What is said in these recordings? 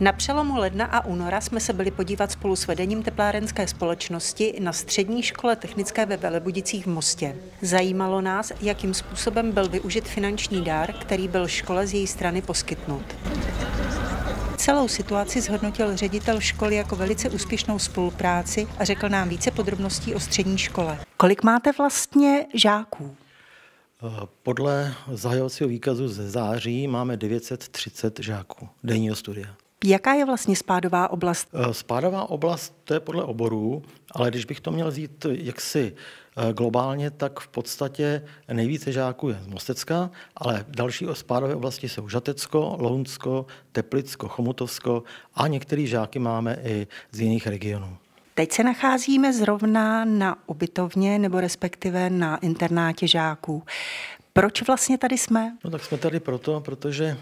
Na přelomu ledna a února jsme se byli podívat spolu s vedením teplárenské společnosti na střední škole technické ve Velebudicích v Mostě. Zajímalo nás, jakým způsobem byl využit finanční dár, který byl škole z její strany poskytnut. Celou situaci zhodnotil ředitel školy jako velice úspěšnou spolupráci a řekl nám více podrobností o střední škole. Kolik máte vlastně žáků? Podle zahajovacího výkazu ze září máme 930 žáků denního studia. Jaká je vlastně spádová oblast? Eh, spádová oblast to je podle oborů, ale když bych to měl vzít eh, jaksi eh, globálně, tak v podstatě nejvíce žáků je z Mostecka, ale další spádové oblasti jsou Žatecko, Lounsko, Teplicko, Chomutovsko a některé žáky máme i z jiných regionů. Teď se nacházíme zrovna na ubytovně nebo respektive na internátě žáků. Proč vlastně tady jsme? No tak jsme tady proto, protože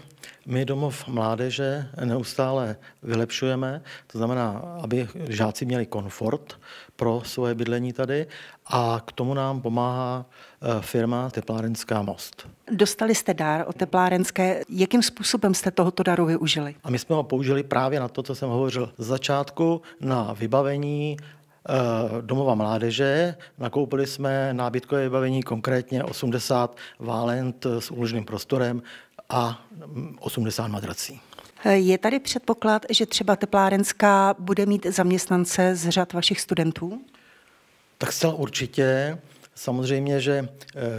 my domov mládeže neustále vylepšujeme, to znamená, aby žáci měli komfort pro svoje bydlení tady a k tomu nám pomáhá eh, firma Teplárenská most. Dostali jste dár od Teplárenské. Jakým způsobem jste tohoto daru využili? A my jsme ho použili právě na to, co jsem hovořil z začátku, na vybavení eh, domova mládeže. Nakoupili jsme nábytkové vybavení, konkrétně 80 válent s úložným prostorem, a 80 matrací. Je tady předpoklad, že třeba teplárenská bude mít zaměstnance z řad vašich studentů? Tak zcela určitě. Samozřejmě, že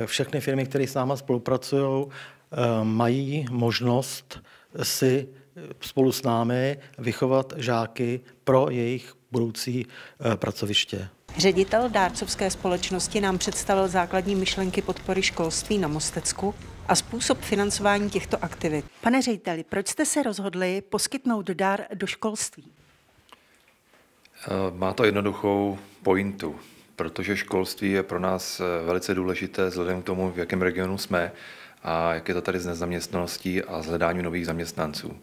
eh, všechny firmy, které s náma spolupracují, eh, mají možnost si eh, spolu s námi vychovat žáky pro jejich budoucí pracoviště. Ředitel dárcovské společnosti nám představil základní myšlenky podpory školství na Mostecku a způsob financování těchto aktivit. Pane řediteli, proč jste se rozhodli poskytnout dár do školství? Eh, má to jednoduchou pointu, protože školství je pro nás eh, velice důležité vzhledem k tomu, v jakém regionu jsme a jak je to tady s nezaměstnaností a s hledáním nových zaměstnanců.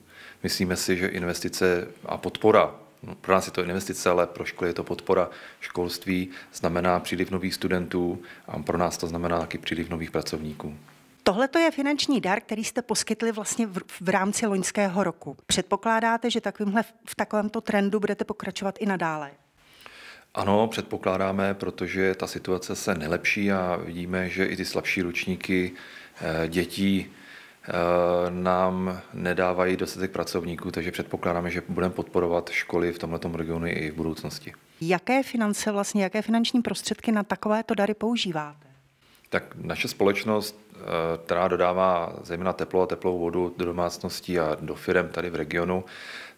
Myslíme si, že investice a podpora pro nás je to investice, ale pro školy je to podpora školství, znamená příliv nových studentů a pro nás to znamená taky příliv nových pracovníků. Tohle to je finanční dar, který jste poskytli vlastně v, v rámci loňského roku. Předpokládáte, že takovýmhle, v takovémto trendu budete pokračovat i nadále? Ano, předpokládáme, protože ta situace se nelepší a vidíme, že i ty slabší ročníky eh, dětí Eh, nám nedávají dostatek pracovníků, takže předpokládáme, že budeme podporovat školy v tomto regionu i v budoucnosti. Jaké finance vlastně, jaké finanční prostředky na takovéto dary používáte? Tak naše společnost, eh, která dodává zejména teplo a teplou vodu do domácností a do firm tady v regionu,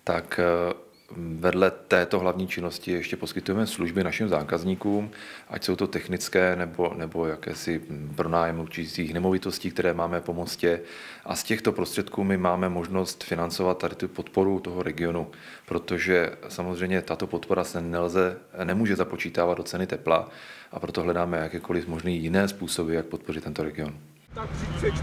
tak eh, Vedle této hlavní činnosti ještě poskytujeme služby našim zákazníkům, ať jsou to technické nebo, nebo jakési pronájem určitých nemovitostí, které máme po mostě. A z těchto prostředků my máme možnost financovat tady tu podporu toho regionu, protože samozřejmě tato podpora se nelze, nemůže započítávat do ceny tepla a proto hledáme jakékoliv možné jiné způsoby, jak podpořit tento region. Tak 30